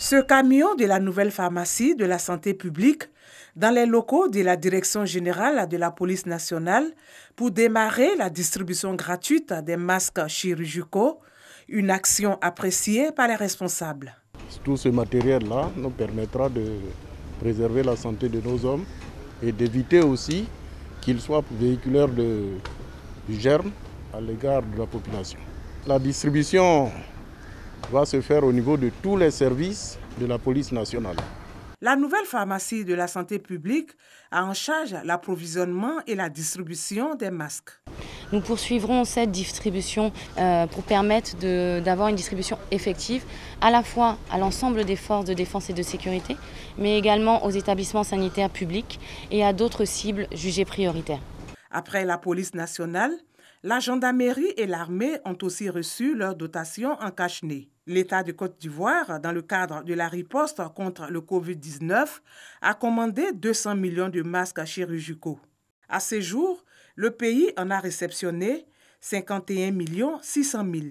Ce camion de la nouvelle pharmacie de la santé publique dans les locaux de la Direction générale de la police nationale pour démarrer la distribution gratuite des masques chirurgicaux, une action appréciée par les responsables. Tout ce matériel-là nous permettra de préserver la santé de nos hommes et d'éviter aussi qu'ils soient véhiculeurs de germes à l'égard de la population. La distribution va se faire au niveau de tous les services de la police nationale. La nouvelle pharmacie de la santé publique a en charge l'approvisionnement et la distribution des masques. Nous poursuivrons cette distribution euh, pour permettre d'avoir une distribution effective à la fois à l'ensemble des forces de défense et de sécurité, mais également aux établissements sanitaires publics et à d'autres cibles jugées prioritaires. Après la police nationale, la gendarmerie et l'armée ont aussi reçu leur dotation en cache L'État de Côte d'Ivoire, dans le cadre de la riposte contre le COVID-19, a commandé 200 millions de masques chirurgicaux. À ce jour, le pays en a réceptionné 51 600 000.